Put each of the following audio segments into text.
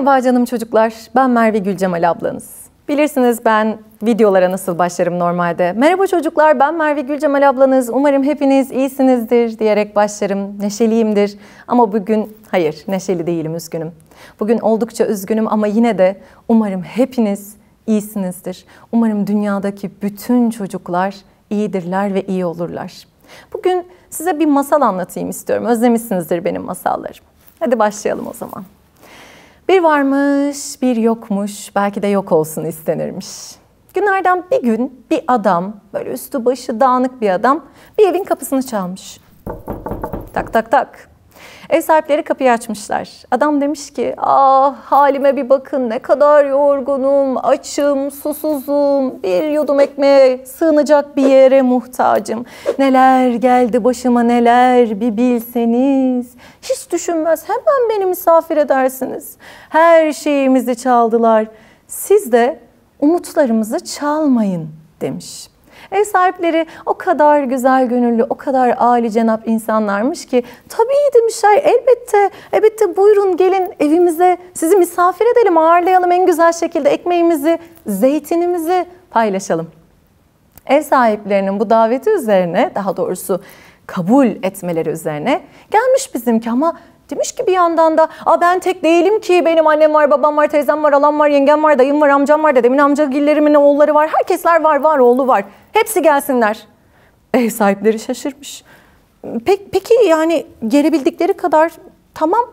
Merhaba canım çocuklar, ben Merve Gülcemal ablanız. Bilirsiniz ben videolara nasıl başlarım normalde. Merhaba çocuklar, ben Merve Gülcemal ablanız. Umarım hepiniz iyisinizdir diyerek başlarım. Neşeliyimdir ama bugün hayır, neşeli değilim, üzgünüm. Bugün oldukça üzgünüm ama yine de umarım hepiniz iyisinizdir. Umarım dünyadaki bütün çocuklar iyidirler ve iyi olurlar. Bugün size bir masal anlatayım istiyorum. Özlemişsinizdir benim masallarımı. Hadi başlayalım o zaman. Bir varmış, bir yokmuş, belki de yok olsun istenirmiş. Günlerden bir gün bir adam, böyle üstü başı dağınık bir adam bir evin kapısını çalmış. Tak tak tak. Ev sahipleri kapıyı açmışlar. Adam demiş ki ah halime bir bakın ne kadar yorgunum, açım, susuzum, bir yudum ekmeğe sığınacak bir yere muhtacım. Neler geldi başıma neler bir bilseniz. Hiç düşünmez hemen beni misafir edersiniz. Her şeyimizi çaldılar. Siz de umutlarımızı çalmayın demiş. Ev sahipleri o kadar güzel gönüllü, o kadar âli cenap insanlarmış ki tabii demişler elbette, elbette buyurun gelin evimize sizi misafir edelim, ağırlayalım en güzel şekilde ekmeğimizi, zeytinimizi paylaşalım. Ev sahiplerinin bu daveti üzerine daha doğrusu kabul etmeleri üzerine gelmiş bizimki ama Demiş ki bir yandan da Aa ben tek değilim ki benim annem var, babam var, teyzem var, alan var, yengem var, dayım var, amcam var, dedemin amcagillerimin oğulları var. Herkesler var, var, oğlu var. Hepsi gelsinler. Ev sahipleri şaşırmış. Pe peki yani gelebildikleri kadar tamam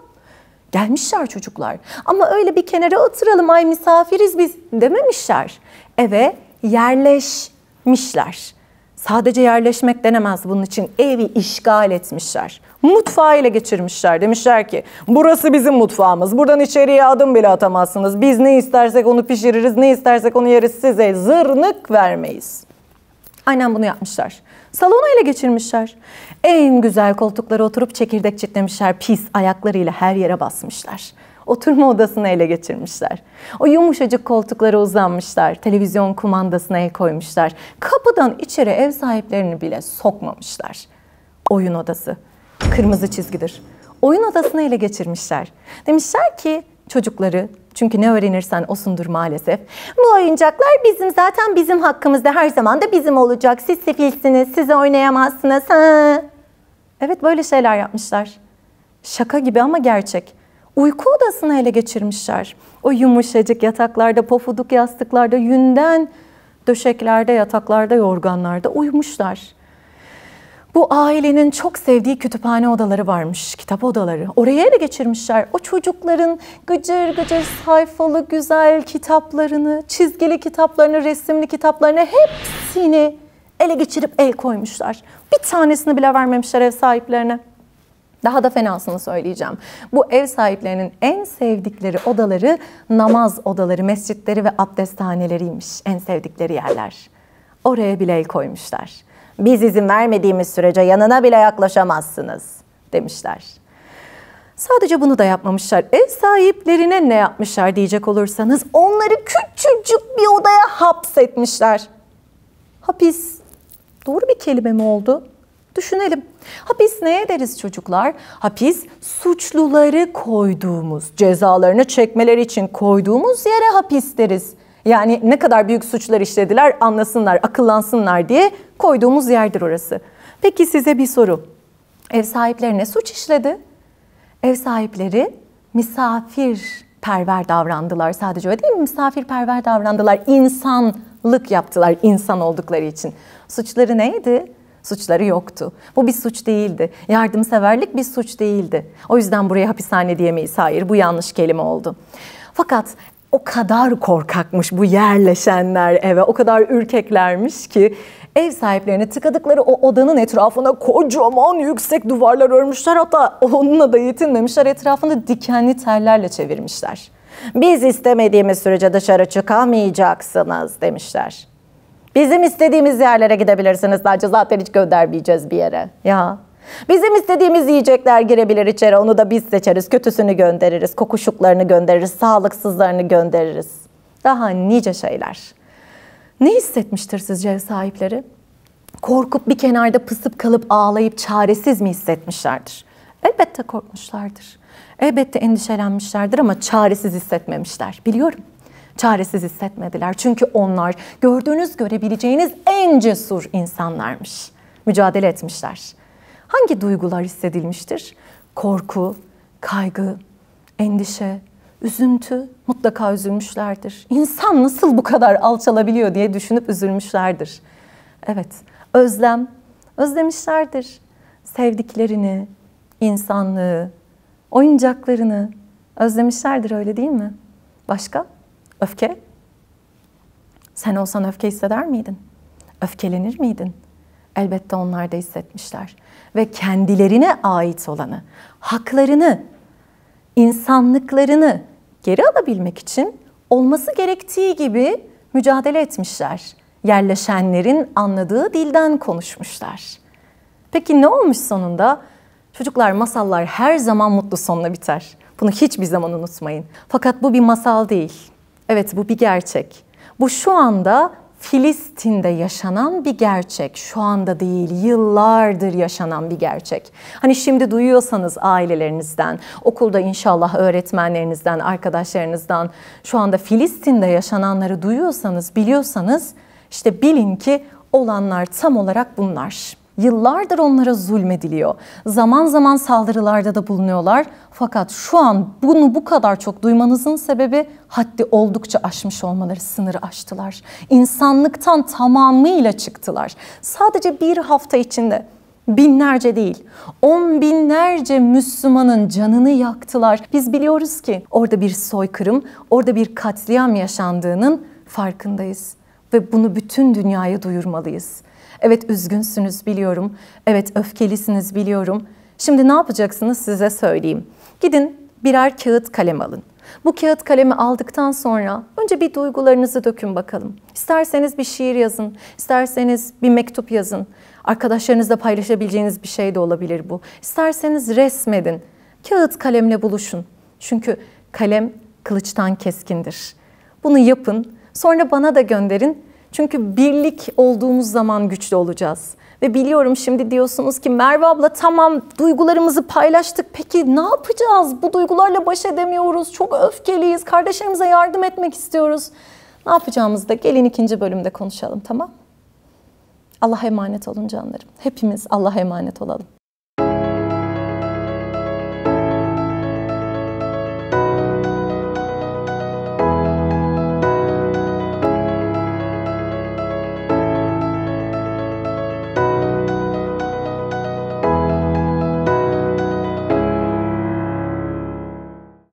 gelmişler çocuklar. Ama öyle bir kenara oturalım ay misafiriz biz dememişler. Eve yerleşmişler. Sadece yerleşmek denemez bunun için. Evi işgal etmişler mutfağı ile geçirmişler. Demişler ki burası bizim mutfağımız. Buradan içeriye adım bile atamazsınız. Biz ne istersek onu pişiririz, ne istersek onu yeriz size zırnık vermeyiz. Aynen bunu yapmışlar. Salonu ele geçirmişler. En güzel koltuklara oturup çekirdek çitlemişler. Pis ayaklarıyla her yere basmışlar. Oturma odasını ele geçirmişler. O yumuşacık koltuklara uzanmışlar. Televizyon kumandasına el koymuşlar. Kapıdan içeri ev sahiplerini bile sokmamışlar. Oyun odası kırmızı çizgidir. Oyun odasını ele geçirmişler. Demişler ki çocukları çünkü ne öğrenirsen osundur maalesef. Bu oyuncaklar bizim zaten bizim hakkımızda her zaman da bizim olacak. Siz sifilsiniz siz oynayamazsınız. Ha. Evet böyle şeyler yapmışlar. Şaka gibi ama gerçek. Uyku odasını ele geçirmişler. O yumuşacık yataklarda, pofuduk yastıklarda, yünden döşeklerde, yataklarda, yorganlarda uyumuşlar. Bu ailenin çok sevdiği kütüphane odaları varmış, kitap odaları. Oraya ele geçirmişler. O çocukların gıcır gıcır sayfalı güzel kitaplarını, çizgili kitaplarını, resimli kitaplarını hepsini ele geçirip el koymuşlar. Bir tanesini bile vermemişler ev sahiplerine. Daha da fenasını söyleyeceğim. Bu ev sahiplerinin en sevdikleri odaları namaz odaları, mescitleri ve abdesthaneleriymiş. En sevdikleri yerler. Oraya bile el koymuşlar. Biz izin vermediğimiz sürece yanına bile yaklaşamazsınız demişler. Sadece bunu da yapmamışlar. Ev sahiplerine ne yapmışlar diyecek olursanız onları küçücük bir odaya hapsetmişler. Hapis doğru bir kelime mi oldu? Düşünelim. Hapis neye deriz çocuklar? Hapis suçluları koyduğumuz, cezalarını çekmeleri için koyduğumuz yere hapis deriz. Yani ne kadar büyük suçlar işlediler anlasınlar, akıllansınlar diye koyduğumuz yerdir orası. Peki size bir soru. Ev sahipleri ne suç işledi? Ev sahipleri misafirperver davrandılar sadece öyle değil mi? Misafirperver davrandılar, insanlık yaptılar insan oldukları için. Suçları neydi? Suçları yoktu. Bu bir suç değildi. Yardımseverlik bir suç değildi. O yüzden buraya hapishane diyemeyiz. Hayır bu yanlış kelime oldu. Fakat o kadar korkakmış bu yerleşenler eve, o kadar ürkeklermiş ki ev sahiplerine tıkadıkları o odanın etrafına kocaman yüksek duvarlar örmüşler. Hatta onunla da yetinmemişler, etrafını dikenli tellerle çevirmişler. Biz istemediğimiz sürece dışarı çıkamayacaksınız demişler. Bizim istediğimiz yerlere gidebilirsiniz sadece zaten hiç göndermeyeceğiz bir yere. Ya Bizim istediğimiz yiyecekler girebilir içeri. Onu da biz seçeriz. Kötüsünü göndeririz. Kokuşuklarını göndeririz. Sağlıksızlarını göndeririz. Daha nice şeyler. Ne hissetmiştir sizce ev sahipleri? Korkup bir kenarda pısıp kalıp ağlayıp çaresiz mi hissetmişlerdir? Elbette korkmuşlardır. Elbette endişelenmişlerdir ama çaresiz hissetmemişler. Biliyorum. Çaresiz hissetmediler. Çünkü onlar gördüğünüz görebileceğiniz en cesur insanlarmış. Mücadele etmişler hangi duygular hissedilmiştir? Korku, kaygı, endişe, üzüntü mutlaka üzülmüşlerdir. İnsan nasıl bu kadar alçalabiliyor diye düşünüp üzülmüşlerdir. Evet, özlem, özlemişlerdir. Sevdiklerini, insanlığı, oyuncaklarını özlemişlerdir öyle değil mi? Başka? Öfke? Sen olsan öfke hisseder miydin? Öfkelenir miydin? elbette onlar da hissetmişler. Ve kendilerine ait olanı, haklarını, insanlıklarını geri alabilmek için olması gerektiği gibi mücadele etmişler. Yerleşenlerin anladığı dilden konuşmuşlar. Peki ne olmuş sonunda? Çocuklar masallar her zaman mutlu sonla biter. Bunu hiçbir zaman unutmayın. Fakat bu bir masal değil. Evet bu bir gerçek. Bu şu anda Filistin'de yaşanan bir gerçek. Şu anda değil, yıllardır yaşanan bir gerçek. Hani şimdi duyuyorsanız ailelerinizden, okulda inşallah öğretmenlerinizden, arkadaşlarınızdan şu anda Filistin'de yaşananları duyuyorsanız, biliyorsanız işte bilin ki olanlar tam olarak bunlar. Yıllardır onlara zulmediliyor. Zaman zaman saldırılarda da bulunuyorlar fakat şu an bunu bu kadar çok duymanızın sebebi haddi oldukça aşmış olmaları, sınırı aştılar. İnsanlıktan tamamıyla çıktılar. Sadece bir hafta içinde binlerce değil, on binlerce Müslümanın canını yaktılar. Biz biliyoruz ki orada bir soykırım, orada bir katliam yaşandığının farkındayız ve bunu bütün dünyaya duyurmalıyız. Evet üzgünsünüz biliyorum. Evet öfkelisiniz biliyorum. Şimdi ne yapacaksınız size söyleyeyim. Gidin birer kağıt kalem alın. Bu kağıt kalemi aldıktan sonra önce bir duygularınızı dökün bakalım. İsterseniz bir şiir yazın, isterseniz bir mektup yazın. Arkadaşlarınızla paylaşabileceğiniz bir şey de olabilir bu. İsterseniz resmedin. Kağıt kalemle buluşun. Çünkü kalem kılıçtan keskindir. Bunu yapın, sonra bana da gönderin. Çünkü birlik olduğumuz zaman güçlü olacağız. Ve biliyorum şimdi diyorsunuz ki Merve abla tamam duygularımızı paylaştık. Peki ne yapacağız? Bu duygularla baş edemiyoruz. Çok öfkeliyiz. Kardeşlerimize yardım etmek istiyoruz. Ne yapacağımızı da gelin ikinci bölümde konuşalım tamam? Allah'a emanet olun canlarım. Hepimiz Allah'a emanet olalım.